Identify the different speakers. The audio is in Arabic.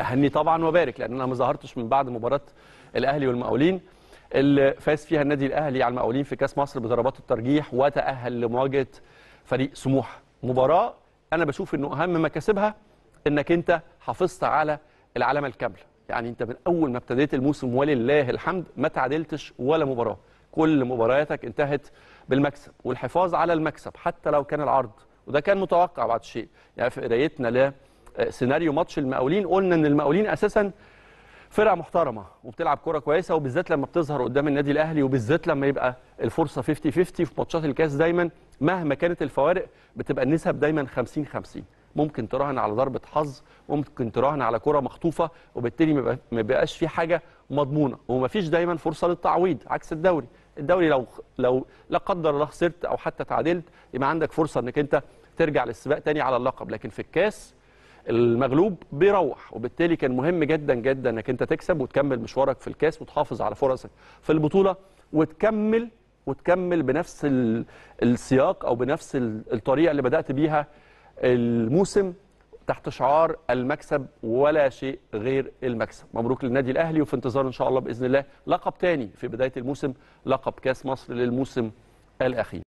Speaker 1: اهني طبعا وبارك لان انا ما ظهرتش من بعد مباراه الاهلي والمقاولين اللي فاز فيها النادي الاهلي على المقاولين في كاس مصر بضربات الترجيح وتاهل لمواجهه فريق سموحه مباراه انا بشوف انه اهم مكاسبها انك انت حافظت على العلامه الكامله يعني انت من اول ما ابتديت الموسم ولله الحمد ما تعادلتش ولا مباراه كل مبارياتك انتهت بالمكسب والحفاظ على المكسب حتى لو كان العرض وده كان متوقع بعد شيء يعني في قرايتنا لا سيناريو ماتش المقاولين قلنا ان المقاولين اساسا فرقه محترمه وبتلعب كوره كويسه وبالذات لما بتظهر قدام النادي الاهلي وبالذات لما يبقى الفرصه 50 50 في ماتشات الكاس دايما مهما كانت الفوارق بتبقى النسب دايما 50 50 ممكن تراهن على ضربه حظ ممكن تراهن على كره مخطوفه وبالتالي ما بقاش في حاجه مضمونه ومفيش دايما فرصه للتعويض عكس الدوري الدوري لو لو لا قدر الله خسرت او حتى تعادلت يبقى عندك فرصه انك انت ترجع للسباق تاني على اللقب لكن في الكاس المغلوب بيروح وبالتالي كان مهم جدا جدا انك انت تكسب وتكمل مشوارك في الكاس وتحافظ على فرصك في البطوله وتكمل وتكمل بنفس السياق او بنفس الطريقه اللي بدات بيها الموسم تحت شعار المكسب ولا شيء غير المكسب مبروك للنادي الاهلي وفي انتظار ان شاء الله باذن الله لقب تاني في بدايه الموسم لقب كاس مصر للموسم الاخير